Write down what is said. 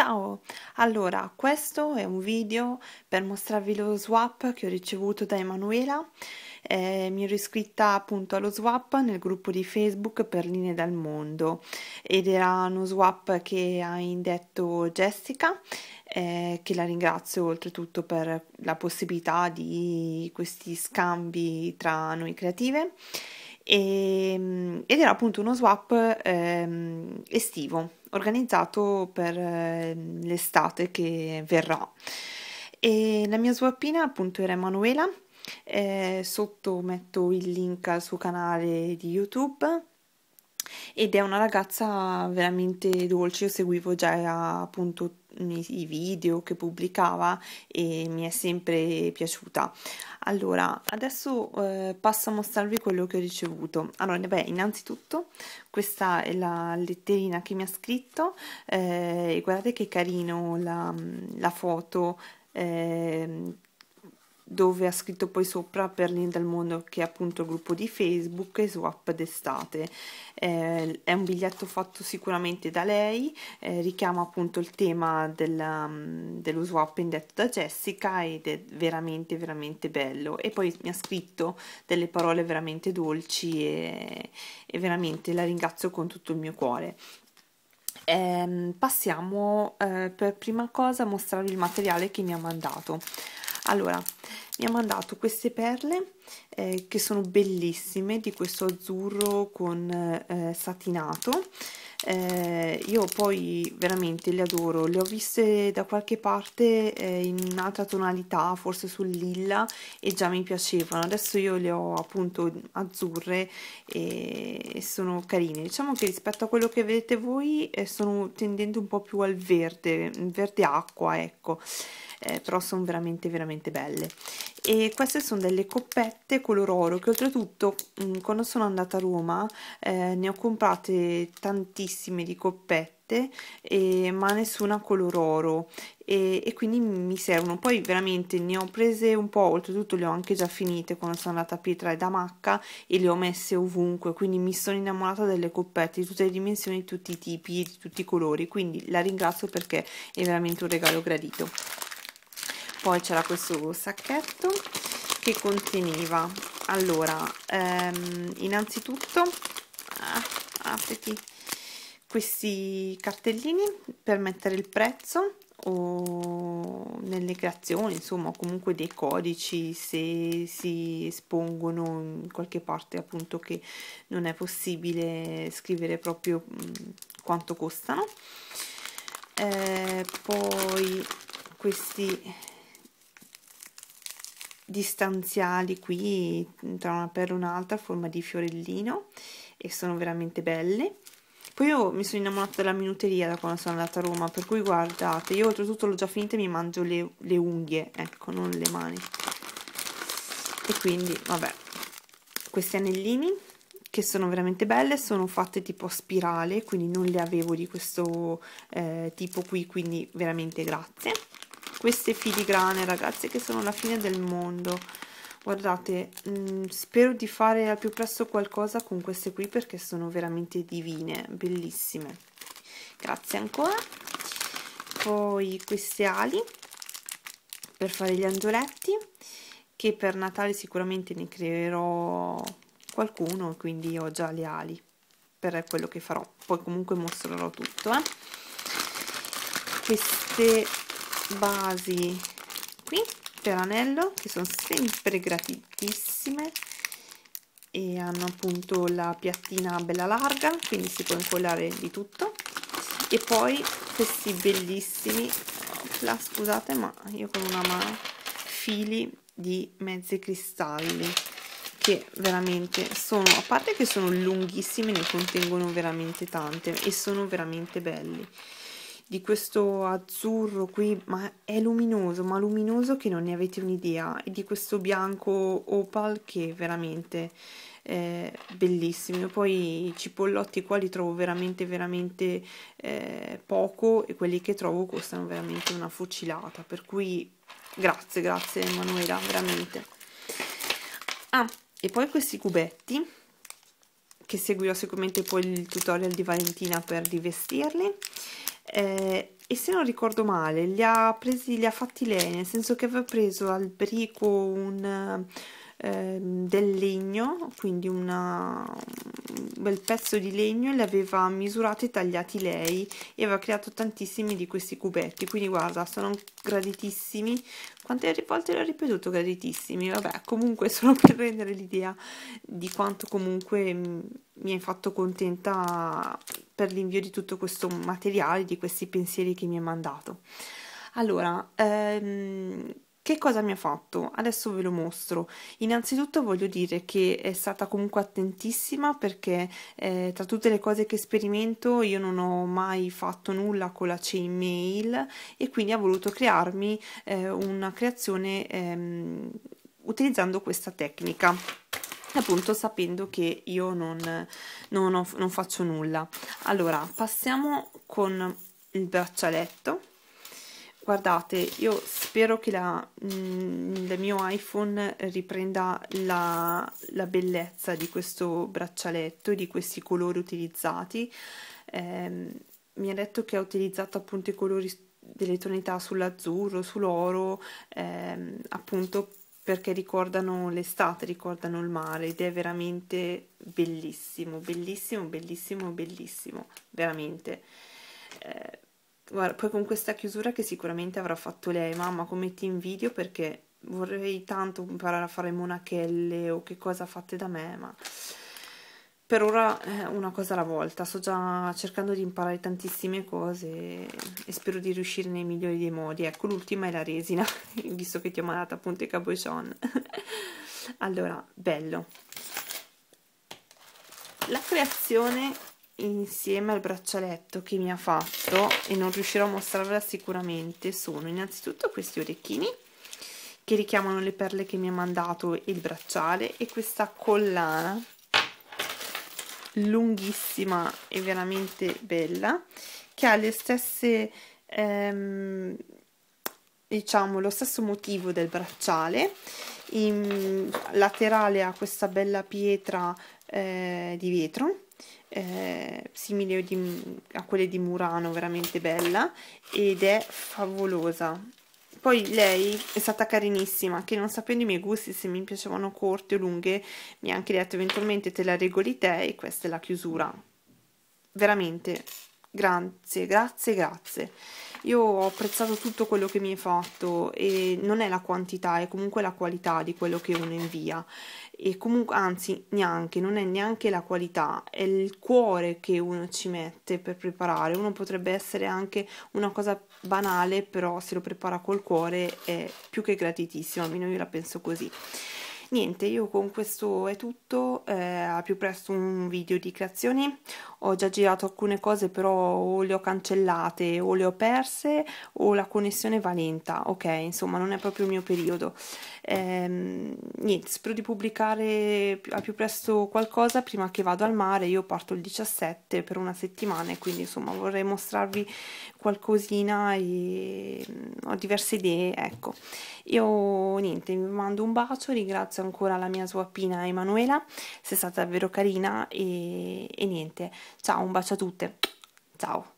Ciao! Allora, questo è un video per mostrarvi lo swap che ho ricevuto da Emanuela. Eh, mi ero iscritta appunto allo swap nel gruppo di Facebook per Linee dal Mondo ed era uno swap che ha indetto Jessica, eh, che la ringrazio oltretutto per la possibilità di questi scambi tra noi creative. E, ehm, ed era appunto uno swap eh, estivo organizzato per ehm, l'estate che verrà. E la mia swappina appunto era Emanuela, eh, sotto metto il link al suo canale di YouTube ed è una ragazza veramente dolce, io seguivo già appunto i video che pubblicava e mi è sempre piaciuta. Allora, adesso eh, passo a mostrarvi quello che ho ricevuto. Allora, beh, innanzitutto questa è la letterina che mi ha scritto eh, guardate che carino la, la foto eh, dove ha scritto poi sopra Perlin del Mondo che è appunto il gruppo di Facebook e Swap d'estate. Eh, è un biglietto fatto sicuramente da lei, eh, richiama appunto il tema della, mm, dello swap indetto da Jessica ed è veramente veramente bello. E poi mi ha scritto delle parole veramente dolci e, e veramente la ringrazio con tutto il mio cuore. Eh, passiamo eh, per prima cosa a mostrarvi il materiale che mi ha mandato. Allora, mi ha mandato queste perle eh, che sono bellissime di questo azzurro con eh, satinato eh, io poi veramente le adoro le ho viste da qualche parte eh, in un'altra tonalità forse su lilla e già mi piacevano adesso io le ho appunto azzurre e sono carine diciamo che rispetto a quello che vedete voi eh, sono tendente un po' più al verde verde acqua ecco eh, però sono veramente veramente belle e queste sono delle coppette color oro che oltretutto mh, mhmm, quando sono andata a Roma eh, ne ho comprate tantissime di coppette e, ma nessuna color oro e, e, quindi mi servono poi veramente ne ho prese un po' oltretutto le ho anche già finite quando sono andata a Pietra ed Amacca e le ho messe ovunque quindi mi sono innamorata delle coppette di tutte le dimensioni, di tutti i tipi di tutti i colori quindi la ringrazio perché è veramente un regalo gradito poi c'era questo sacchetto che conteneva allora ehm, innanzitutto ah, apriti questi cartellini per mettere il prezzo o nelle creazioni insomma comunque dei codici se si espongono in qualche parte appunto che non è possibile scrivere proprio quanto costano eh, poi questi distanziali qui tra una perla e un'altra a forma di fiorellino e sono veramente belle poi io mi sono innamorata della minuteria da quando sono andata a Roma per cui guardate io oltretutto l'ho già finita e mi mangio le, le unghie ecco non le mani e quindi vabbè questi anellini che sono veramente belle sono fatte tipo a spirale quindi non le avevo di questo eh, tipo qui quindi veramente grazie queste filigrane ragazze che sono la fine del mondo guardate mh, mm, spero di fare al più presto qualcosa con queste qui perché sono veramente divine bellissime grazie ancora poi queste ali per fare gli angioletti che per Natale sicuramente ne creerò qualcuno quindi ho già le ali per quello che farò poi comunque mostrerò tutto eh. queste basi qui per anello che sono sempre gratissime e hanno appunto la piattina bella larga quindi si può incollare di tutto e poi questi bellissimi la scusate ma io con una mano fili di mezzi cristalli che veramente sono a parte che sono lunghissimi ne contengono veramente tante e sono veramente belli di questo azzurro qui, ma è luminoso, ma luminoso che non ne avete un'idea, e di questo bianco opal che è veramente eh, bellissimo. Io poi i cipollotti qua li trovo veramente, veramente eh, poco e quelli che trovo costano veramente una fucilata, per cui grazie, grazie Emanuela, veramente. Ah, e poi questi cubetti che seguirò sicuramente poi il tutorial di Valentina per divestirli eh, e se non ricordo male li ha presi, li ha fatti lei, nel senso che aveva preso al brico un, eh, del legno, quindi una, un bel pezzo di legno e li aveva misurati e tagliati lei e aveva creato tantissimi di questi cubetti, quindi guarda sono graditissimi, quante volte l'ho ripetuto graditissimi, vabbè comunque solo per rendere l'idea di quanto comunque mm, mi hai fatto contenta per l'invio di tutto questo materiale, di questi pensieri che mi ha mandato. Allora, ehm, che cosa mi ha fatto? Adesso ve lo mostro. Innanzitutto voglio dire che è stata comunque attentissima perché eh, tra tutte le cose che sperimento io non ho mai fatto nulla con la chain mail e quindi ha voluto crearmi eh, una creazione ehm, utilizzando questa tecnica appunto sapendo che io non, non, ho, non faccio nulla allora passiamo con il braccialetto guardate io spero che la, mh, mm, il mio iphone riprenda la, la, bellezza di questo braccialetto di questi colori utilizzati eh, mi ha detto che ha utilizzato appunto i colori delle tonalità sull'azzurro sull'oro eh, appunto perché ricordano l'estate, ricordano il mare ed è veramente bellissimo, bellissimo, bellissimo, bellissimo, veramente. Eh, guarda, poi con questa chiusura che sicuramente avrà fatto lei, mamma, come ti invidio perché vorrei tanto imparare a fare monachelle o che cosa fate da me, ma per ora è eh, una cosa alla volta, sto già cercando di imparare tantissime cose e spero di riuscire nei migliori dei modi. Ecco, l'ultima è la resina, visto che ti ho mandato appunto i cabochon. allora, bello. La creazione insieme al braccialetto che mi ha fatto, e non riuscirò a mostrarla sicuramente, sono innanzitutto questi orecchini che richiamano le perle che mi ha mandato il bracciale e questa collana lunghissima e veramente bella che ha le stesse ehm, diciamo lo stesso motivo del bracciale in laterale ha questa bella pietra eh, di vetro eh, simile di, a quelle di Murano veramente bella ed è favolosa poi lei è stata carinissima, che non sapendo i miei gusti, se mi piacevano corte o lunghe, mi ha anche detto eventualmente te la regoli te e questa è la chiusura. Veramente, grazie, grazie, grazie. Io ho apprezzato tutto quello che mi hai fatto e non è la quantità, è comunque la qualità di quello che uno invia e comunque anzi neanche non è neanche la qualità è il cuore che uno ci mette per preparare uno potrebbe essere anche una cosa banale però se lo prepara col cuore è più che gratitissimo almeno io la penso così niente io con questo è tutto eh, a più presto un video di creazioni ho già girato alcune cose però o le ho cancellate o le ho perse o la connessione va lenta ok insomma non è proprio il mio periodo eh, niente spero di pubblicare a più presto qualcosa prima che vado al mare io parto il 17 per una settimana e quindi insomma vorrei mostrarvi qualcosina e mm, ho diverse idee ecco io niente vi mando un bacio ringrazio ringrazio ancora la mia suapina Emanuela, sei stata davvero carina e, e niente, ciao, un bacio a tutte, ciao!